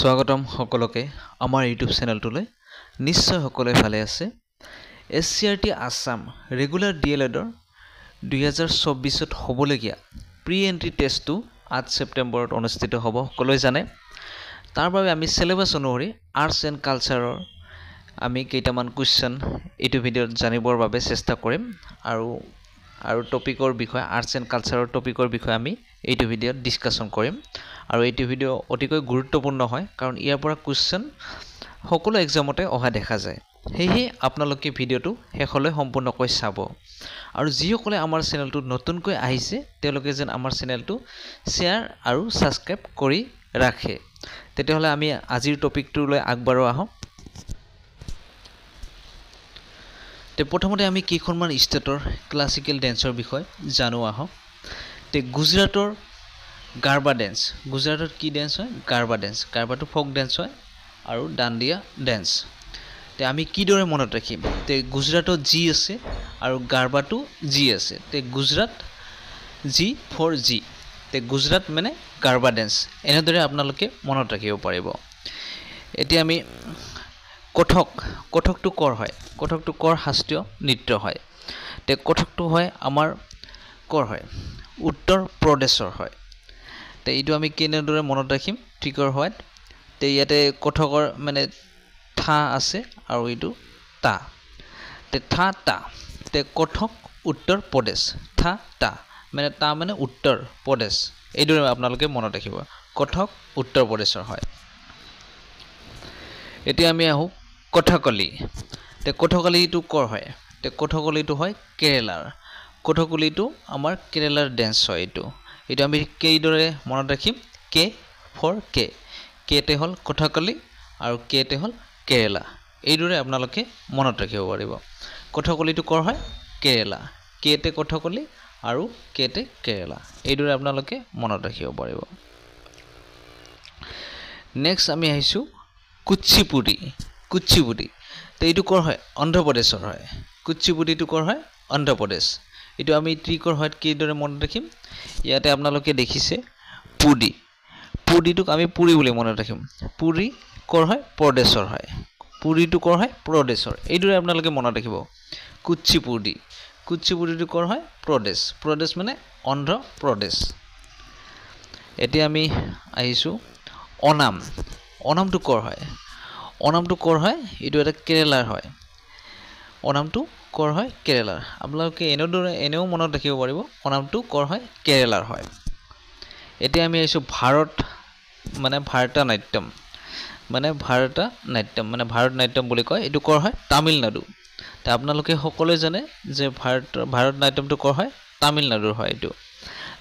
স্বাগতম সকলোকে আমাৰ ইউটিউব চেনেলটোলৈ নিশ্চয় সকলোৱে ভালে আছে S C R T Assam regular D L এডৰ দুহেজাৰ চৌবিছত হ'বলগীয়া প্ৰি এণ্ট্ৰি টেষ্টটো আঠ ছেপ্টেম্বৰত অনুষ্ঠিত হ'ব সকলোৱে জানে তাৰ বাবে আমি চিলেবাছ অনুসৰি আৰ্টছ এণ্ড কালচাৰৰ আমি কেইটামান কুৱেশ্যন এইটো ভিডিঅ'ত জানিবৰ বাবে চেষ্টা কৰিম আৰু আৰু টপিকৰ বিষয়ে আৰ্টছ এণ্ড কালচাৰৰ টপিকৰ বিষয়ে আমি এইটো ভিডিঅ'ত ডিছকাশ্যন কৰিম আৰু এইটো ভিডিঅ' অতিকৈ গুৰুত্বপূৰ্ণ হয় কাৰণ ইয়াৰ পৰা কুৱেশ্যন সকলো এক্সামতে অহা দেখা যায় সেয়েহে আপোনালোকে ভিডিঅ'টো শেষলৈ সম্পূৰ্ণকৈ চাব আৰু যিসকলে আমাৰ চেনেলটো নতুনকৈ আহিছে তেওঁলোকে যেন আমাৰ চেনেলটো শ্বেয়াৰ আৰু ছাবস্ক্ৰাইব কৰি ৰাখে তেতিয়াহ'লে আমি আজিৰ টপিকটোলৈ আগবাঢ়ো আহোঁ প্ৰথমতে আমি কেইখনমান ষ্টেটৰ ক্লাছিকেল ডেন্সৰ বিষয়ে জানো আহক তে গুজৰাটৰ গাৰ্বা ডেন্স গুজৰাটত কি ডেন্স হয় গাৰ্বা ডেন্স গাৰ্বাটো ফক ডেন্স হয় আৰু ডাণ্ডিয়া ডেন্স তে আমি কিদৰে মনত ৰাখিম তে গুজৰাটত জি আছে আৰু গাৰ্বাটো জি আছে তে গুজৰাট জি ফৰ জি তে গুজৰাট মানে গাৰ্বা ডেন্স এনেদৰে আপোনালোকে মনত ৰাখিব পাৰিব এতিয়া আমি কথক কথকটো কৰ হয় কথকটো কৰ শাস্ত্ৰীয় নৃত্য হয় তে কথকটো হয় আমাৰ কৰ হয় উত্তৰ প্ৰদেশৰ হয় তে এইটো আমি কেনেদৰে মনত ৰাখিম ট্ৰিকৰ হোৱাত তে ইয়াতে কথকৰ মানে থা আছে আৰু এইটো তা তে থা তা তে কথক উত্তৰ প্ৰদেশ থা তা মানে তা মানে উত্তৰ প্ৰদেশ এইদৰে আপোনালোকে মনত ৰাখিব কথক উত্তৰ প্ৰদেশৰ হয় এতিয়া আমি আহোঁ কথকলি তে কথকলিটো ক'ৰ হয় তে কথকলিটো হয় কেৰেলাৰ কথকলিটো আমাৰ কেৰেলাৰ ডেন্স হয় এইটো এইটো আমি কেইদৰে মনত ৰাখিম কে ফৰ কে কেতে হ'ল কথকলি আৰু কেতে হ'ল কেৰেলা এইদৰে আপোনালোকে মনত ৰাখিব পাৰিব কথকলিটো কৰ হয় কেৰেলা কেতে কথকলি আৰু কেতে কেৰেলা এইদৰে আপোনালোকে মনত ৰাখিব পাৰিব নেক্সট আমি আহিছোঁ কুচিপুৰি কুচিপুৰি তো এইটো কৰ হয় অন্ধ্ৰপ্ৰদেশৰ হয় কুচিপুৰিটো কৰ হয় অন্ধ্ৰপ্ৰদেশ এইটো আমি ট্ৰিকৰ হোৱাইট কিদৰে মনত ৰাখিম ইয়াতে আপোনালোকে দেখিছে পুৰি পুডিটোক আমি পুৰি বুলি মনত ৰাখিম পুৰি কৰ হয় প্ৰদেশৰ হয় পুৰিটো কৰ হয় প্ৰদেশৰ এইদৰে আপোনালোকে মনত ৰাখিব কুচি কুচি কুচিপুৰ্দিটো কৰ হয় প্ৰদেশ প্ৰদেশ মানে অন্ধ্ৰ প্ৰদেশ এতিয়া আমি আহিছোঁ অনাম অনামটো কৰ হয় অনামটো কৰ হয় এইটো এটা কেৰেলাৰ হয় অনামটো কৰ হয় কেৰেলাৰ আপোনালোকে এনেদৰে এনেও মনত ৰাখিব পাৰিব কনামটো কৰ হয় কেৰেলাৰ হয় এতিয়া আমি আহিছোঁ ভাৰত মানে ভাৰতনাট্যম মানে ভাৰতনাট্যম মানে ভাৰতনাট্যম বুলি কয় এইটো কৰ হয় তামিলনাডু তে আপোনালোকে সকলোৱে জানে যে ভাৰত ভাৰতনাট্যমটো কৰ হয় তামিলনাডুৰ হয় এইটো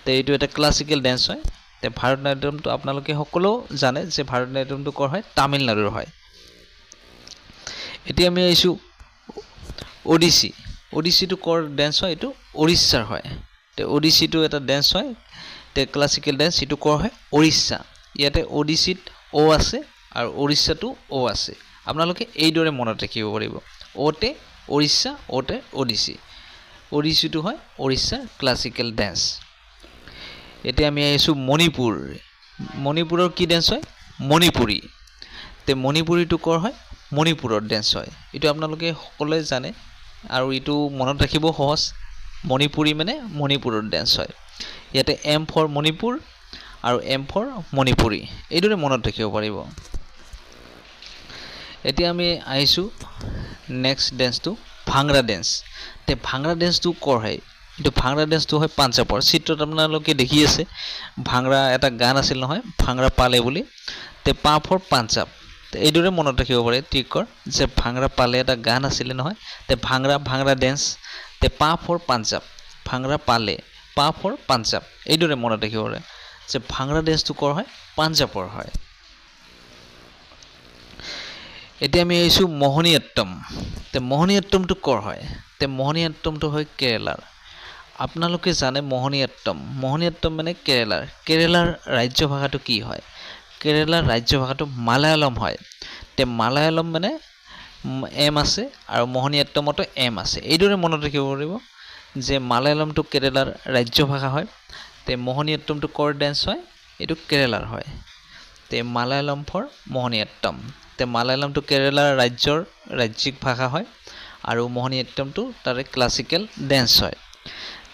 তে এইটো এটা ক্লাছিকেল ডেন্স হয় তে ভাৰতনাট্যমটো আপোনালোকে সকলো জানে যে ভাৰতনাট্যমটো কৰ হয় তামিলনাডুৰ হয় এতিয়া আমি আহিছোঁ অডিচি অডিচিটো কৰ ডেন্স হয় এইটো উৰিষ্যাৰ হয় তে অডিচিটো এটা ডেন্স হয় তে ক্লাছিকেল ডেন্স সেইটো কৰ হয় উৰিষ্যা ইয়াতে অডিচিত অ' আছে আৰু উৰিষ্যাটো অ' আছে আপোনালোকে এইদৰে মনত ৰাখিব পাৰিব অ'তে উৰিষ্যা অ'তে অডিচি অডিচিটো হয় উৰিষ্যাৰ ক্লাছিকেল ডেন্স এতিয়া আমি আহিছোঁ মণিপুৰ মণিপুৰৰ কি ডেন্স হয় মণিপুৰী তে মণিপুৰীটো কৰ হয় মণিপুৰৰ ডেন্স হয় এইটো আপোনালোকে সকলোৱে জানে আৰু এইটো মনত ৰাখিব সহজ মণিপুৰী মানে মণিপুৰৰ ডেন্স হয় ইয়াতে এম ফৰ মণিপুৰ আৰু এম ফৰ মণিপুৰী এইদৰে মনত ৰাখিব পাৰিব এতিয়া আমি আহিছোঁ নেক্সট ডেন্সটো ভাংৰা ডেন্স তে ভাংৰা ডেন্সটো কৰ হয় এইটো ভাংৰা ডেন্সটো হয় পাঞ্জাৱৰ চিত্ৰত আপোনালোকে দেখি আছে ভাংৰা এটা গান আছিল নহয় ভাংৰা পালে বুলি তে পাফৰ পাঞ্জাৱ এইদৰে মনত ৰাখিব পাৰে ট্ৰিকৰ যে ভাংৰা পালে এটা গান আছিলে নহয় তে ভাংৰা ভাংৰা ডেন্স তে পা ফৰ পাঞ্জাব ভাংৰা পালে পা ফৰ পাঞ্জাব এইদৰে মনত ৰাখিব পাৰে যে ভাংৰা ডেন্সটো কৰ হয় পাঞ্জাবৰ হয় এতিয়া আমি আহিছোঁ মোহনীয়ত্তম তে মোহনীয়ত্তমটো কৰ হয় তে মোহনীয়ত্তমটো হয় কেৰেলাৰ আপোনালোকে জানে মোহনীয়ত্তম মোহনীয়ত্তম মানে কেৰেলাৰ কেৰেলাৰ ৰাজ্য ভাষাটো কি হয় কেৰেলাৰ ৰাজ্য ভাষাটো মালায়ালম হয় তে মালায়ালম মানে এম আছে আৰু মোহনীয়াত্ব মতে এম আছে এইদৰে মনত ৰাখিব পাৰিব যে মালায়ালমটো কেৰেলাৰ ৰাজ্য ভাষা হয় তে মোহনীয়াত্বমটো কৰ ডেন্স হয় এইটো কেৰেলাৰ হয় তে মালায়ালম ফৰ মোহনীয়াত্তম তে মালায়ালমটো কেৰেলাৰ ৰাজ্যৰ ৰাজ্যিক ভাষা হয় আৰু মোহনীয়াত্তমটো তাৰে ক্লাছিকেল ডেন্স হয়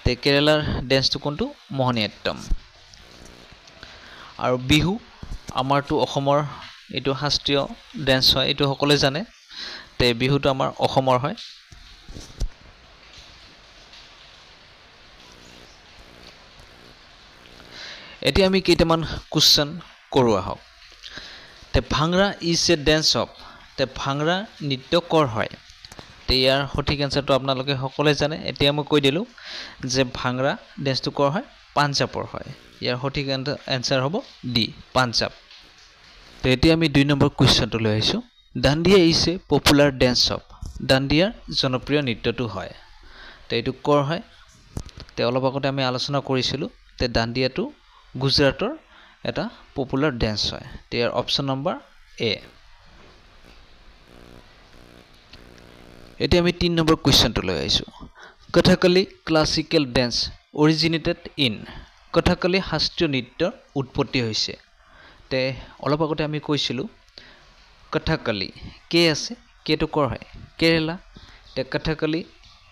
তে কেৰেলাৰ ডেন্সটো কোনটো মোহনীয়াত্তম আৰু বিহু আমাৰটো অসমৰ এইটো শাস্ত্ৰীয় ডেন্স হয় এইটো সকলোৱে জানে তে বিহুটো আমাৰ অসমৰ হয় এতিয়া আমি কেইটামান কুশ্যন কৰোঁ আহক তে Bhangra is a dance of তে ভাংৰা নৃত্য কৰ হয় তে ইয়াৰ সঠিক এনচাৰটো আপোনালোকে সকলোৱে জানে এতিয়া মই কৈ দিলোঁ যে ভাংৰা ডেন্সটো কৰ হয় পাঞ্জাবৰ হয় ইয়াৰ সঠিক এনচাৰ হ'ব ডি পাঞ্জাব তো এটি আমি দুই নম্বর কুয়েশনটো লৈ আহিছো Dandiya is a popular dance of দান্ডিয়ার জনপ্রিয় নৃত্যটো হয় তো এইটো কর হয় তে অলপ আগতে আমি আলোচনা কৰিছিলোঁ তে দান্ডিয়াটো গুজৰাটৰ এটা পপুলার ড্যান্স হয় তো ইয়ার অপশন নম্বর এ এতিয়া আমি তিন নম্বর কুয়েশনটো লৈ আহিছো Kathakali classical dance originated in Kathakali শাস্ত্রীয় নৃত্যৰ উৎপত্তি হৈছে আগতে অলপ আগতে আমি কৈছিলোঁ কথাকালি কে আছে কেটো কৰ হয় কেৰেলা তে কথাকালি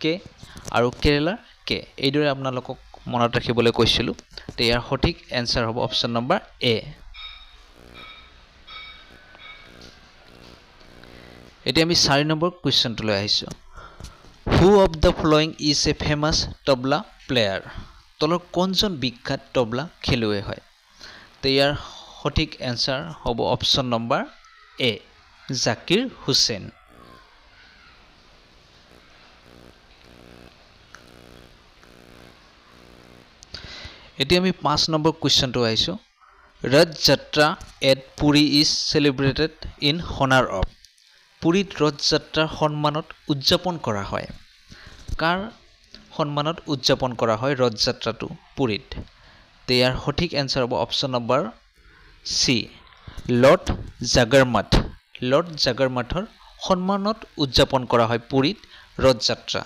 কে আৰু কেৰেলা কে এইদৰে আপোনালোকক মনত ৰাখিবলৈ কৈছিলোঁ তে ইয়াৰ সঠিক এনচাৰ হ'ব অপশ্যন নম্বৰ এ এতিয়া আমি চাৰি নম্বৰ কুৱেশ্যনটোলৈ আহিছোঁ who of the following is a famous tabla player তলৰ কোনজন বিখ্যাত তবলা খেলুৱৈ হয় তে ইয়াৰ সঠিক এনচাৰ হ'ব option number A Zakir Hussain এতিয়া আমি পাঁচ নম্বৰ কুৱেশ্যনটো আহিছোঁ Rath Yatra at Puri is celebrated in honour of পুৰীত ৰথ যাত্ৰাৰ সন্মানত উদযাপন কৰা হয় কাৰ সন্মানত উদযাপন কৰা হয় ৰথ যাত্ৰাটো পুৰীত তে ইয়াৰ সঠিক এনচাৰ হ'ব option number C lord Jagannath lord জাগৰমঠৰ সন্মানত উদযাপন কৰা হয় পুৰীত ৰথ যাত্ৰা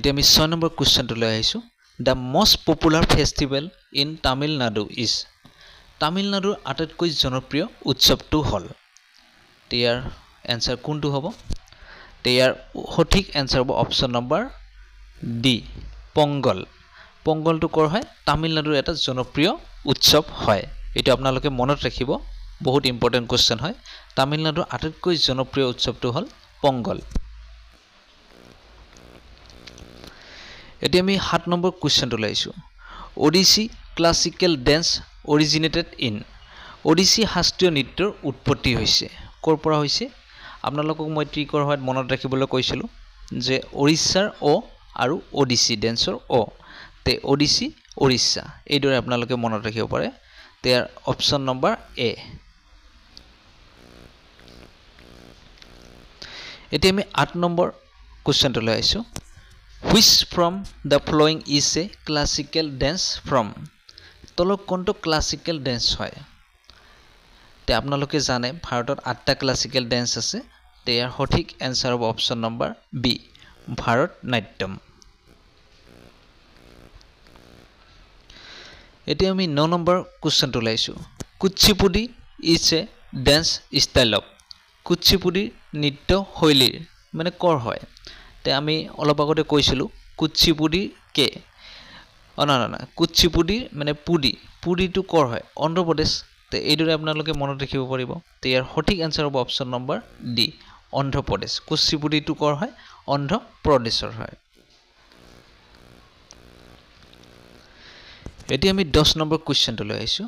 এতিয়া আমি ছয় নম্বৰ কুৱেশ্যনটোলৈ আহিছোঁ the most popular festival in Tamil Nadu is তামিলনাডুৰ আটাইতকৈ জনপ্ৰিয় উৎসৱটো হ'ল ইয়াৰ এনচাৰ কোনটো হ'ব ইয়াৰ সঠিক এনচাৰ হ'ব option number D Pongal Pongal টুকৰ হয় তামিলনাডুৰ এটা জনপ্ৰিয় উৎসৱ হয় এইটো আপোনালোকে মনত ৰাখিব বহুত ইম্পৰ্টেণ্ট কুৱেশ্যন হয় তামিলনাডুৰ আটাইতকৈ জনপ্ৰিয় উৎসৱটো হ'ল পংগল এতিয়া আমি সাত নম্বৰ কুৱেশ্যনটো ওলাইছোঁ Odissi classical dance originated in Odissi শাস্ত্ৰীয় নৃত্যৰ উৎপত্তি হৈছে ক'ৰ পৰা হৈছে আপোনালোকক মই ট্ৰিকৰ সময়ত মনত ৰাখিবলৈ কৈছিলোঁ যে উৰিষ্যাৰ অ আৰু অডিচি ডেন্সৰ অ তে ওড়িশি উড়িষ্যা এইদরে আপনার মন রাখি পড়ে তেয়ার অপশন নম্বর এ এটি আমি আট নম্বর কুয়েশনটলে আইসো which from the following is a classical dance from তলক কোনটো ক্লাসিক্যাল ডেন্স হয় তে আপনাদের জানে ভারতের আটটা ক্লাসিক্যাল ডেন্স আছে তেয়ার সঠিক এন্সার হব option number B Bharata Natyam এতিয়া আমি ন নম্বৰ কুৱেশ্যনটো ওলাইছোঁ Kuchipudi is a dance style of কুচিপুডিৰ নৃত্য শৈলীৰ মানে কৰ হয় তে আমি অলপ আগতে কৈছিলোঁ কুচিপুডি কে অঁ নহয় নহয় কুচিপুডি মানে পুডি পুডিটো কৰ হয় অন্ধ্ৰপ্ৰদেশ তে এইদৰে আপোনালোকে মনত ৰাখিব পাৰিব তে ইয়াৰ সঠিক এনচাৰ হ'ব অপশ্যন নম্বৰ ডি অন্ধ্ৰপ্ৰদেশ কুচিপুডিটো কৰ হয় অন্ধ্ৰপ্ৰদেশৰ হয় এতিয়া আমি দহ নম্বৰ লৈ আহিছোঁ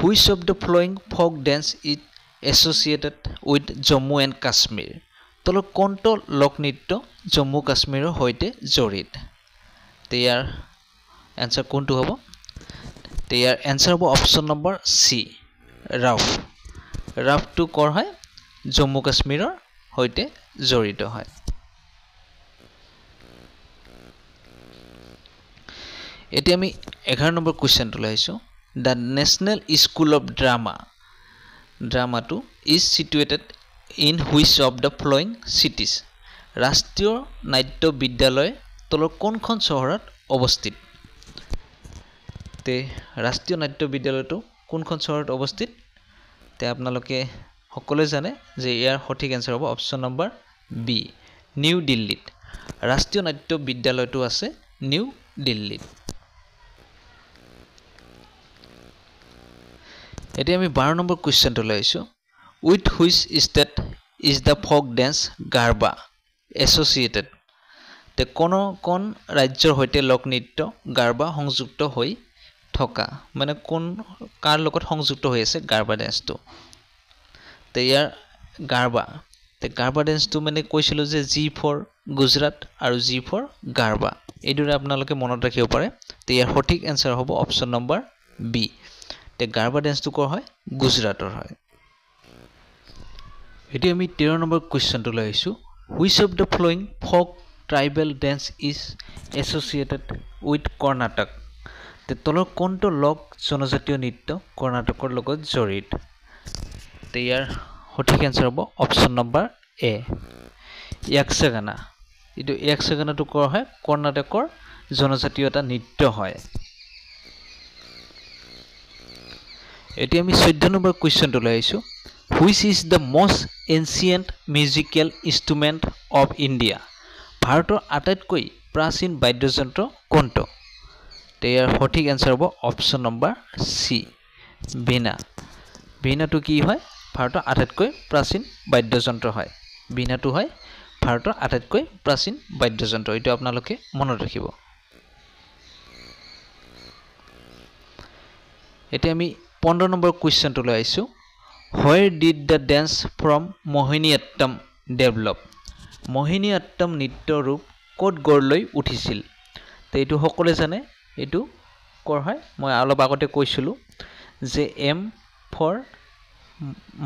which of the following folk dance is associated with Jammu and Kashmir তলৰ কোনটো লোক নৃত্য জম্মু কাশ্মীৰৰ সৈতে জড়িত ইয়াৰ এনচাৰ কোনটো হ'ব ইয়াৰ এনচাৰ হ'ব অপশ্যন নম্বৰ চি ৰাফ ৰাফটো কৰ হয় জম্মু কাশ্মীৰৰ সৈতে জড়িত হয় এতিয়া আমি এঘাৰ নম্বৰ কুৱেশ্যনটো আহিছোঁ the national school of drama ড্ৰামাটো is situated in which of the following cities ৰাষ্ট্ৰীয় নাট্য বিদ্যালয় তলৰ কোনখন চহৰত অৱস্থিত তে ৰাষ্ট্ৰীয় নাট্য বিদ্যালয়টো কোনখন চহৰত অৱস্থিত তে আপোনালোকে সকলোৱে জানে যে ইয়াৰ সঠিক এনচাৰ হ'ব অপশ্যন নম্বৰ বি নিউ দিল্লীত ৰাষ্ট্ৰীয় নাট্য বিদ্যালয়টো আছে নিউ দিল্লীত এতিয়া আমি বাৰ নম্বৰ কুৱেশ্যনটো লৈ আহিছোঁ with which state is the folk dance Garba associated তে কোন কোন ৰাজ্যৰ সৈতে লোক নৃত্য গাৰ্বা সংযুক্ত হৈ থকা মানে কোন কাৰ লগত সংযুক্ত হৈ আছে গাৰ্বা ডেন্সটো তে ইয়াৰ গাৰ্বা তে গাৰ্বা ডেন্সটো মানে কৈছিলোঁ যে জি ফৰ গুজৰাট আৰু জি ফৰ গাৰ্বা এইদৰে আপোনালোকে মনত ৰাখিব পাৰে তে ইয়াৰ সঠিক এনচাৰ হ'ব অপশ্যন নম্বৰ বি এতিয়া গাৰ্বা ডেন্সটো কৰ হয় গুজৰাটৰ হয় এতিয়া আমি তেৰ নম্বৰ লৈ আহিছোঁ which of the following folk tribal dance is associated with Karnataka তে তলৰ কোনটো লগ জনজাতীয় নৃত্য কৰ্ণাটকৰ লগত জড়িত তে ইয়াৰ সঠিক এনচাৰ হ'ব অপশ্যন নম্বৰ এ য়াক্সাগানা এইটো য়াক্সাগানাটো কৰা হয় কৰ্ণাটকৰ জনজাতীয় এটা নৃত্য হয় এতিয়া আমি চৈধ্য নম্বৰ কুৱেশ্যনটো লৈ আহিছোঁ which is the most ancient musical instrument of India ভাৰতৰ আটাইতকৈ প্ৰাচীন বাদ্যযন্ত্ৰ কোনটো তে ইয়াৰ সঠিক এনচাৰ হ'ব অপশ্যন নম্বৰ চি বীণা বীণাটো কি হয় ভাৰতৰ আটাইতকৈ প্ৰাচীন বাদ্যযন্ত্ৰ হয় বীণাটো হয় ভাৰতৰ আটাইতকৈ প্ৰাচীন বাদ্যযন্ত্ৰ এইটো আপোনালোকে মনত ৰাখিব এতিয়া আমি পোন্ধৰ নম্বৰ কুৱেশ্যনটোলৈ আহিছোঁ where did the dance from Mohini Attam develop Mohini Attam নৃত্য ৰূপ ক'ত গঢ় লৈ উঠিছিল তো এইটো সকলোৱে জানে এইটো ক'ৰ হয় মই অলপ আগতে কৈছিলোঁ যে এম ফৰ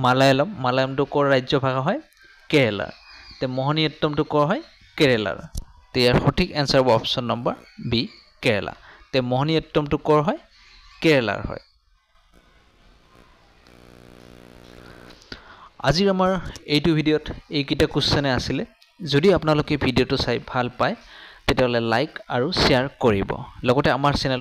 মালায়ালম মালায়ালমটো ক'ৰ ৰাজ্য ভাষা হয় কেৰেলাৰ তে মোহিনী আট্টমটো ক'ৰ হয় কেৰেলাৰ তে ইয়াৰ সঠিক এনচাৰ হ'ব অপশ্যন নম্বৰ বি কেৰেলা তে মোহিনী আট্টমটো ক'ৰ হয় কেৰেলাৰ হয় আজিৰ আমাৰ এইটো ভিডিঅ'ত এইকেইটা কুৱেশ্যনে আছিলে যদি আপোনালোকে ভিডিঅ'টো চাই ভাল পায় তেতিয়াহ'লে লাইক আৰু শ্বেয়াৰ কৰিব লগতে আমাৰ চেনেল